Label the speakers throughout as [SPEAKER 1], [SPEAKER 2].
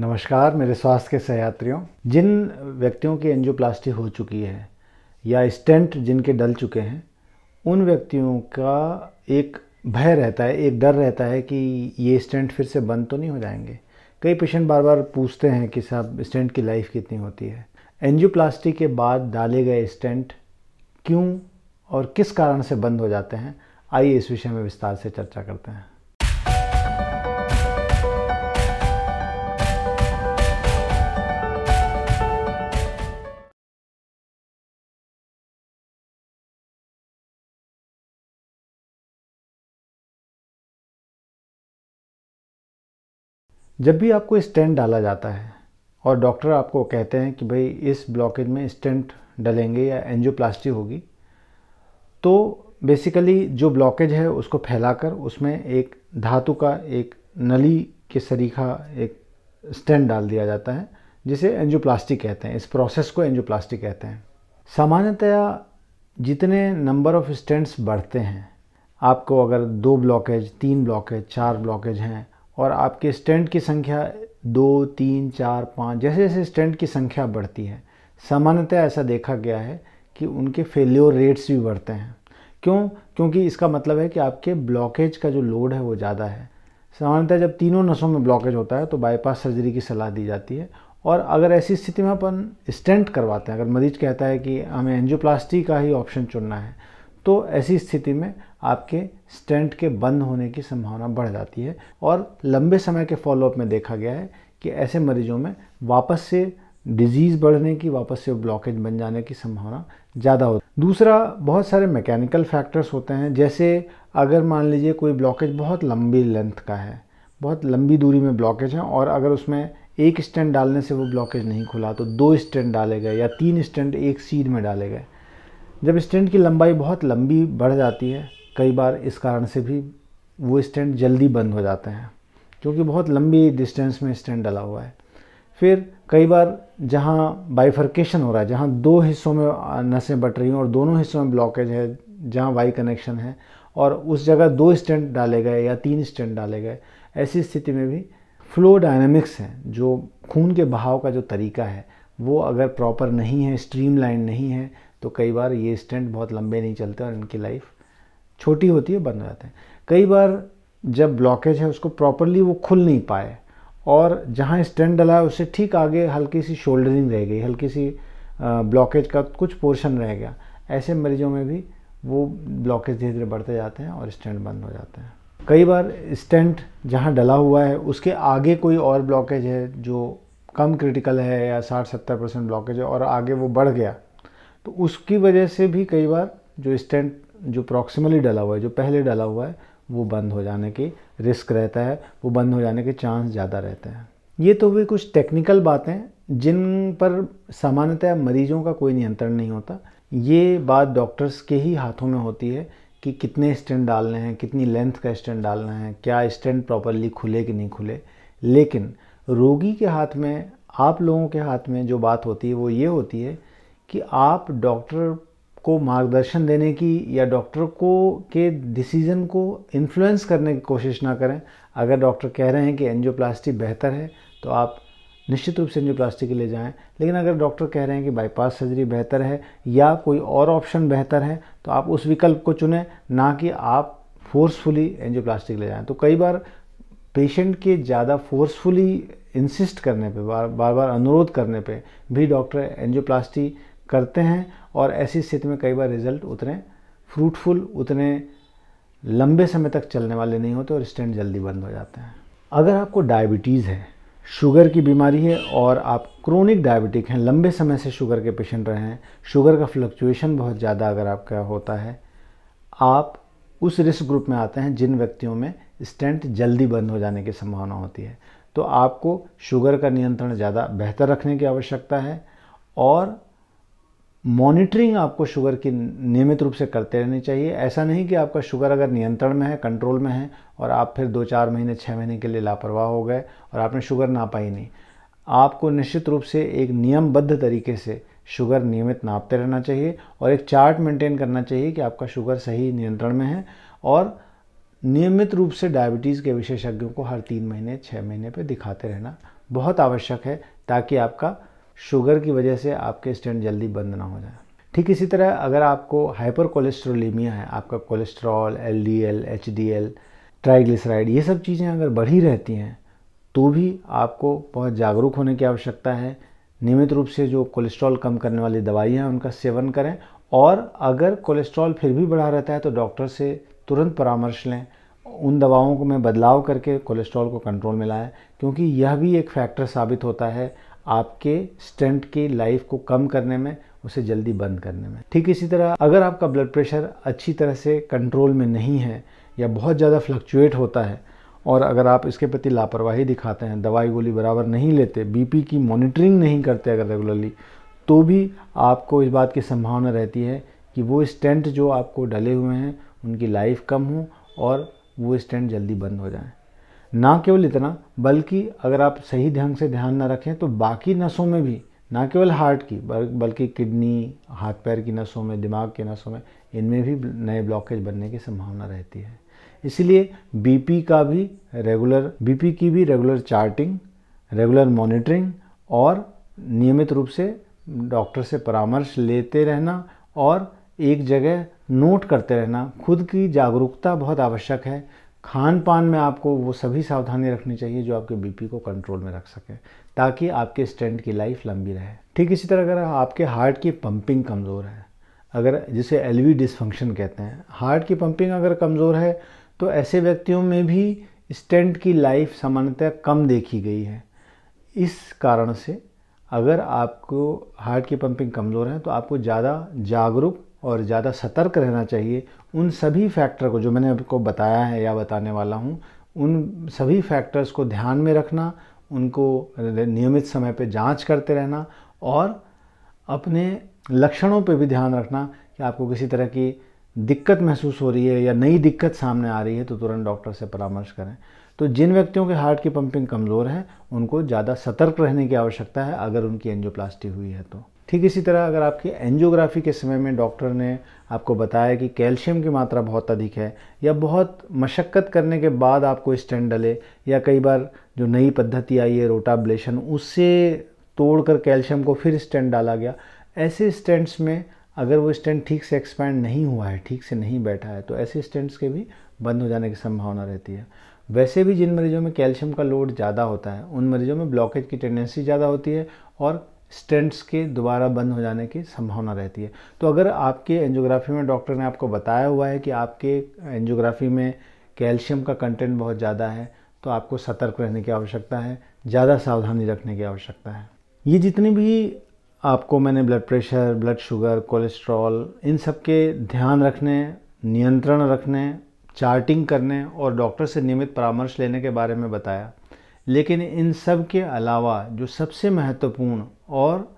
[SPEAKER 1] नमस्कार मेरे स्वास्थ्य के सहयात्रियों जिन व्यक्तियों की एंजियोप्लास्टी हो चुकी है या स्टेंट जिनके डल चुके हैं उन व्यक्तियों का एक भय रहता है एक डर रहता है कि ये स्टेंट फिर से बंद तो नहीं हो जाएंगे कई पेशेंट बार बार पूछते हैं कि साहब स्टेंट की लाइफ कितनी होती है एंजियोप्लास्टी के बाद डाले गए स्टेंट क्यों और किस कारण से बंद हो जाते हैं आइए इस विषय में विस्तार से चर्चा करते हैं जब भी आपको स्टेंट डाला जाता है और डॉक्टर आपको कहते हैं कि भाई इस ब्लॉकेज में स्टेंट डलेंगे या एंजियोप्लास्टी होगी तो बेसिकली जो ब्लॉकेज है उसको फैलाकर उसमें एक धातु का एक नली के सरीखा एक स्टेंट डाल दिया जाता है जिसे एंजियोप्लास्टी कहते हैं इस प्रोसेस को एंजियोप्लास्टी कहते हैं सामान्यतया जितने नंबर ऑफ स्टेंट्स बढ़ते हैं आपको अगर दो ब्लॉकेज तीन ब्लॉकेज चार ब्लॉकेज हैं और आपके स्टेंट की संख्या दो तीन चार पाँच जैसे जैसे स्टेंट की संख्या बढ़ती है सामान्यतः ऐसा देखा गया है कि उनके फेल्योर रेट्स भी बढ़ते हैं क्यों क्योंकि इसका मतलब है कि आपके ब्लॉकेज का जो लोड है वो ज़्यादा है सामान्यतः जब तीनों नसों में ब्लॉकेज होता है तो बाईपास सर्जरी की सलाह दी जाती है और अगर ऐसी स्थिति में अपन स्टेंट करवाते हैं अगर मरीज कहता है कि हमें एनजियोप्लास्टी का ही ऑप्शन चुनना है तो ऐसी स्थिति में आपके स्टेंट के बंद होने की संभावना बढ़ जाती है और लंबे समय के फॉलोअप में देखा गया है कि ऐसे मरीजों में वापस से डिजीज़ बढ़ने की वापस से ब्लॉकेज बन जाने की संभावना ज़्यादा होती है दूसरा बहुत सारे मैकेनिकल फैक्टर्स होते हैं जैसे अगर मान लीजिए कोई ब्लॉकेज बहुत लंबी लेंथ का है बहुत लंबी दूरी में ब्लॉकेज है और अगर उसमें एक स्टैंड डालने से वो ब्लॉकेज नहीं खुला तो दो स्टैंड डाले गए या तीन स्टैंड एक सीड में डाले गए जब स्टेंट की लंबाई बहुत लंबी बढ़ जाती है कई बार इस कारण से भी वो स्टैंड जल्दी बंद हो जाते हैं क्योंकि बहुत लंबी डिस्टेंस में स्टैंड डला हुआ है फिर कई बार जहाँ बाइफर्केशन हो रहा है जहाँ दो हिस्सों में नसें बट रही हैं और दोनों हिस्सों में ब्लॉकेज है जहाँ वाई कनेक्शन है और उस जगह दो स्टैंड डाले गए या तीन स्टैंड डाले गए ऐसी स्थिति में भी फ्लो डायनेमिक्स हैं जो खून के बहाव का जो तरीका है वो अगर प्रॉपर नहीं है स्ट्रीम लाइन नहीं है तो कई बार ये स्टेंट बहुत लंबे नहीं चलते और इनकी लाइफ छोटी होती है बन जाते हैं कई बार जब ब्लॉकेज है उसको प्रॉपरली वो खुल नहीं पाए और जहाँ स्टेंट डला है उससे ठीक आगे हल्की सी शोल्डरिंग रह गई हल्की सी ब्लॉकेज का कुछ पोर्शन रह गया ऐसे मरीजों में भी वो ब्लॉकेज धीरे धीरे बढ़ते जाते हैं और स्टेंट बंद हो जाते हैं कई बार स्टेंट जहाँ डला हुआ है उसके आगे कोई और ब्लॉकेज है जो कम क्रिटिकल है या साठ सत्तर परसेंट ब्लॉकेज है और आगे वो बढ़ गया तो उसकी वजह से भी कई बार जो स्टेंट जो प्रॉक्सिमली डला हुआ है जो पहले डला हुआ है वो बंद हो जाने की रिस्क रहता है वो बंद हो जाने के चांस ज़्यादा रहते हैं ये तो हुई कुछ टेक्निकल बातें जिन पर सामान्यतः मरीजों का कोई नियंत्रण नहीं होता ये बात डॉक्टर्स के ही हाथों में होती है कि कितने स्टेंट डालने हैं कितनी लेंथ का स्टेंट डालना है क्या स्टेंट प्रॉपरली खुले कि नहीं खुले लेकिन रोगी के हाथ में आप लोगों के हाथ में जो बात होती है वो ये होती है कि आप डॉक्टर को मार्गदर्शन देने की या डॉक्टर को के डिसीज़न को इन्फ्लुएंस करने की कोशिश ना करें अगर डॉक्टर कह रहे हैं कि एनजियोप्लास्टी बेहतर है तो आप निश्चित रूप से एनजियोप्लास्टी के लिए जाएं लेकिन अगर डॉक्टर कह रहे हैं कि बाईपास सर्जरी बेहतर है या कोई और ऑप्शन बेहतर है तो आप उस विकल्प को चुनें ना कि आप फोर्सफुली एनजियोप्लास्टी के लिए जाएँ तो कई बार पेशेंट के ज़्यादा फोर्सफुली इंसिस्ट करने पे बार बार बार अनुरोध करने पे भी डॉक्टर एनजियोप्लास्टी करते हैं और ऐसी स्थिति में कई बार रिजल्ट उतने फ्रूटफुल उतने लंबे समय तक चलने वाले नहीं होते और स्टैंड जल्दी बंद हो जाते हैं अगर आपको डायबिटीज़ है शुगर की बीमारी है और आप क्रोनिक डायबिटिक हैं लंबे समय से शुगर के पेशेंट रहे हैं शुगर का फ्लक्चुएशन बहुत ज़्यादा अगर आपका होता है आप उस रिस्क ग्रुप में आते हैं जिन व्यक्तियों में स्टेंट जल्दी बंद हो जाने की संभावना होती है तो आपको शुगर का नियंत्रण ज़्यादा बेहतर रखने की आवश्यकता है और मॉनिटरिंग आपको शुगर की नियमित रूप से करते रहनी चाहिए ऐसा नहीं कि आपका शुगर अगर नियंत्रण में है कंट्रोल में है और आप फिर दो चार महीने छः महीने के लिए लापरवाह हो गए और आपने शुगर नापा ही नहीं आपको निश्चित रूप से एक नियमबद्ध तरीके से शुगर नियमित नापते रहना चाहिए और एक चार्ट मेंटेन करना चाहिए कि आपका शुगर सही नियंत्रण में है और नियमित रूप से डायबिटीज़ के विशेषज्ञों को हर तीन महीने छः महीने पर दिखाते रहना बहुत आवश्यक है ताकि आपका शुगर की वजह से आपके स्टेंट जल्दी बंद ना हो जाए ठीक इसी तरह अगर आपको हाइपर कोलेस्ट्रोलीमिया है आपका cholesterol L D L H D L triglyceride ये सब चीज़ें अगर बढ़ी रहती हैं तो भी आपको बहुत जागरूक होने की आवश्यकता है नियमित रूप से जो कोलेस्ट्रॉल कम करने वाली दवाइयाँ हैं उनका सेवन करें और अगर कोलेस्ट्रॉल फिर भी बढ़ा रहता है तो डॉक्टर से तुरंत परामर्श लें उन दवाओं को में बदलाव करके कोलेस्ट्रॉल को कंट्रोल में लाएं क्योंकि यह भी एक फैक्टर साबित होता है आपके स्टेंट की लाइफ को कम करने में उसे जल्दी बंद करने में ठीक इसी तरह अगर आपका ब्लड प्रेशर अच्छी तरह से कंट्रोल में नहीं है या बहुत ज़्यादा फ्लक्चुएट होता है और अगर आप इसके प्रति लापरवाही दिखाते हैं दवाई गोली बराबर नहीं लेते बीपी की मॉनिटरिंग नहीं करते अगर रेगुलरली तो भी आपको इस बात की संभावना रहती है कि वो स्टेंट जो आपको डले हुए हैं उनकी लाइफ कम हो और वो स्टेंट जल्दी बंद हो जाए ना केवल इतना बल्कि अगर आप सही ढंग से ध्यान ना रखें तो बाकी नसों में भी ना केवल हार्ट की बल्कि किडनी हाथ पैर की नसों में दिमाग के नसों में इनमें भी नए ब्लॉकेज बनने की संभावना रहती है इसलिए बीपी का भी रेगुलर बीपी की भी रेगुलर चार्टिंग रेगुलर मॉनिटरिंग और नियमित रूप से डॉक्टर से परामर्श लेते रहना और एक जगह नोट करते रहना खुद की जागरूकता बहुत आवश्यक है खान पान में आपको वो सभी सावधानी रखनी चाहिए जो आपके बीपी को कंट्रोल में रख सके ताकि आपके स्टेंट की लाइफ लंबी रहे ठीक इसी तरह अगर आपके हार्ट की पंपिंग कमज़ोर है अगर जिसे एल डिसफंक्शन कहते हैं हार्ट की पंपिंग अगर कमज़ोर है तो ऐसे व्यक्तियों में भी स्टेंट की लाइफ सामान्यतः कम देखी गई है इस कारण से अगर आपको हार्ट की पंपिंग कमज़ोर है तो आपको ज़्यादा जागरूक और ज़्यादा सतर्क रहना चाहिए उन सभी फैक्टर को जो मैंने आपको बताया है या बताने वाला हूँ उन सभी फैक्टर्स को ध्यान में रखना उनको नियमित समय पे जांच करते रहना और अपने लक्षणों पे भी ध्यान रखना कि आपको किसी तरह की दिक्कत महसूस हो रही है या नई दिक्कत सामने आ रही है तो तुरंत डॉक्टर से परामर्श करें तो जिन व्यक्तियों के हार्ट की पंपिंग कमज़ोर है उनको ज़्यादा सतर्क रहने की आवश्यकता है अगर उनकी एंजियोप्लास्टी हुई है तो ठीक इसी तरह अगर आपकी एंजियोग्राफी के समय में डॉक्टर ने आपको बताया कि कैल्शियम की मात्रा बहुत अधिक है या बहुत मशक्क़त करने के बाद आपको स्टेंट डले या कई बार जो नई पद्धति आई है रोटाब्लेशन उससे तोड़कर कैल्शियम को फिर स्टेंट डाला गया ऐसे स्टेंट्स में अगर वो स्टेंट ठीक से एक्सपैंड नहीं हुआ है ठीक से नहीं बैठा है तो ऐसे स्टेंट्स के भी बंद हो जाने की संभावना रहती है वैसे भी जिन मरीजों में कैल्शियम का लोड ज़्यादा होता है उन मरीजों में ब्लॉकेज की टेंडेंसी ज़्यादा होती है और स्टेंट्स के दोबारा बंद हो जाने की संभावना रहती है तो अगर आपके एंजियोग्राफी में डॉक्टर ने आपको बताया हुआ है कि आपके एंजियोग्राफी में कैल्शियम का कंटेंट बहुत ज़्यादा है तो आपको सतर्क रहने की आवश्यकता है ज़्यादा सावधानी रखने की आवश्यकता है ये जितनी भी आपको मैंने blood pressure blood sugar cholesterol इन सब के ध्यान रखने नियंत्रण रखने चार्टिंग करने और डॉक्टर से नियमित परामर्श लेने के बारे में बताया लेकिन इन सब के अलावा जो सबसे महत्वपूर्ण और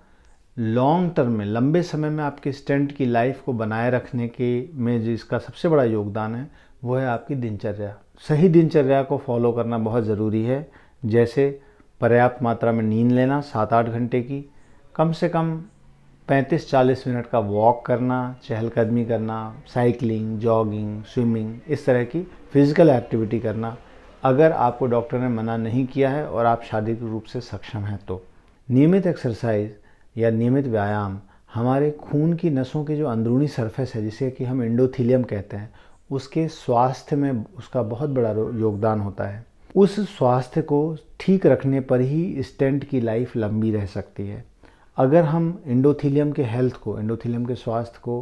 [SPEAKER 1] लॉन्ग टर्म में लंबे समय में आपके स्टेंट की लाइफ को बनाए रखने के में जिसका सबसे बड़ा योगदान है वो है आपकी दिनचर्या सही दिनचर्या को फॉलो करना बहुत ज़रूरी है जैसे पर्याप्त मात्रा में नींद लेना सात आठ घंटे की कम से कम 35-40 मिनट का वॉक करना चहलकदमी करना साइकिलिंग जॉगिंग स्विमिंग इस तरह की फ़िज़िकल एक्टिविटी करना अगर आपको डॉक्टर ने मना नहीं किया है और आप शारीरिक रूप से सक्षम हैं तो नियमित एक्सरसाइज या नियमित व्यायाम हमारे खून की नसों के जो अंदरूनी सरफेस है जिसे कि हम इंडोथीलियम कहते हैं उसके स्वास्थ्य में उसका बहुत बड़ा योगदान होता है उस स्वास्थ्य को ठीक रखने पर ही स्टेंट की लाइफ लंबी रह सकती है अगर हम इंडोथीलियम के हेल्थ को इंडोथीलियम के स्वास्थ्य को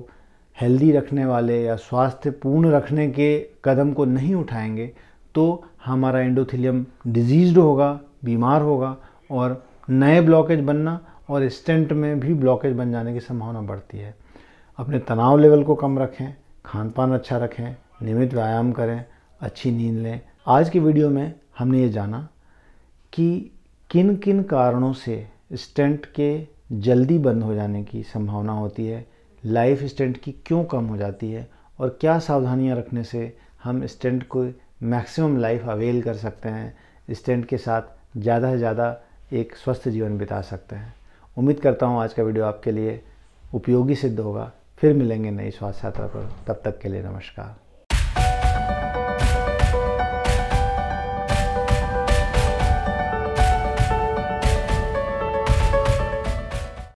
[SPEAKER 1] हेल्दी रखने वाले या स्वास्थ्य पूर्ण रखने के कदम को नहीं उठाएंगे तो हमारा एंडोथिलियम डिजीज होगा बीमार होगा और नए ब्लॉकेज बनना और स्टेंट में भी ब्लॉकेज बन जाने की संभावना बढ़ती है अपने तनाव लेवल को कम रखें खान पान अच्छा रखें नियमित व्यायाम करें अच्छी नींद लें आज की वीडियो में हमने ये जाना कि किन किन कारणों से स्टेंट के जल्दी बंद हो जाने की संभावना होती है लाइफ स्टेंट की क्यों कम हो जाती है और क्या सावधानियां रखने से हम स्टेंट को मैक्सिमम लाइफ अवेल कर सकते हैं स्टेंट के साथ ज़्यादा से ज़्यादा एक स्वस्थ जीवन बिता सकते हैं उम्मीद करता हूँ आज का वीडियो आपके लिए उपयोगी सिद्ध होगा फिर मिलेंगे नई स्वास्थ्य यात्रा पर तब तक के लिए नमस्कार